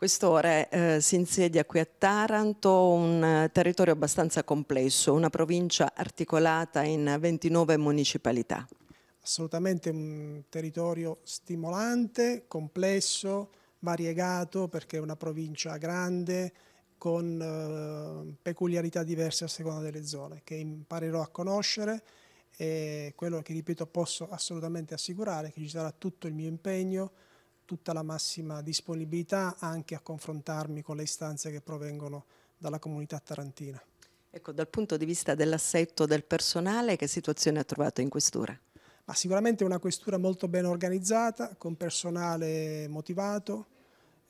Questore eh, si insedia qui a Taranto, un eh, territorio abbastanza complesso, una provincia articolata in 29 municipalità. Assolutamente un territorio stimolante, complesso, variegato perché è una provincia grande con eh, peculiarità diverse a seconda delle zone che imparerò a conoscere e quello che ripeto posso assolutamente assicurare che ci sarà tutto il mio impegno tutta la massima disponibilità anche a confrontarmi con le istanze che provengono dalla comunità tarantina. Ecco, dal punto di vista dell'assetto del personale, che situazione ha trovato in questura? Ma sicuramente una questura molto ben organizzata, con personale motivato,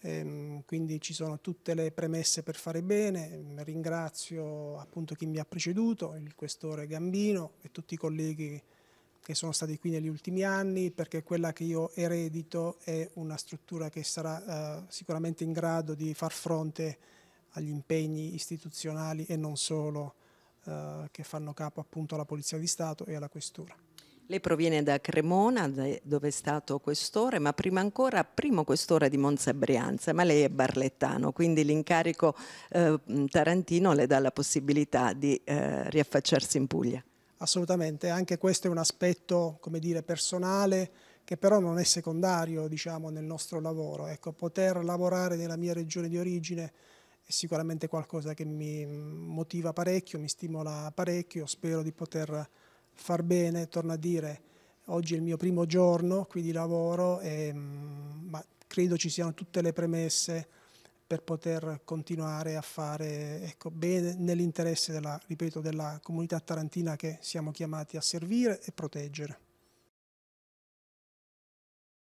ehm, quindi ci sono tutte le premesse per fare bene. Ringrazio appunto chi mi ha preceduto, il questore Gambino e tutti i colleghi che sono stati qui negli ultimi anni, perché quella che io eredito è una struttura che sarà eh, sicuramente in grado di far fronte agli impegni istituzionali e non solo eh, che fanno capo appunto alla Polizia di Stato e alla Questura. Lei proviene da Cremona, dove è stato questore, ma prima ancora primo questore di Monza Brianza, ma lei è barlettano, quindi l'incarico eh, tarantino le dà la possibilità di eh, riaffacciarsi in Puglia assolutamente, anche questo è un aspetto come dire, personale che però non è secondario diciamo, nel nostro lavoro. Ecco, poter lavorare nella mia regione di origine è sicuramente qualcosa che mi motiva parecchio, mi stimola parecchio, spero di poter far bene, torno a dire, oggi è il mio primo giorno qui di lavoro, e, mm, ma credo ci siano tutte le premesse per poter continuare a fare ecco, bene nell'interesse della, ripeto, della comunità tarantina che siamo chiamati a servire e proteggere.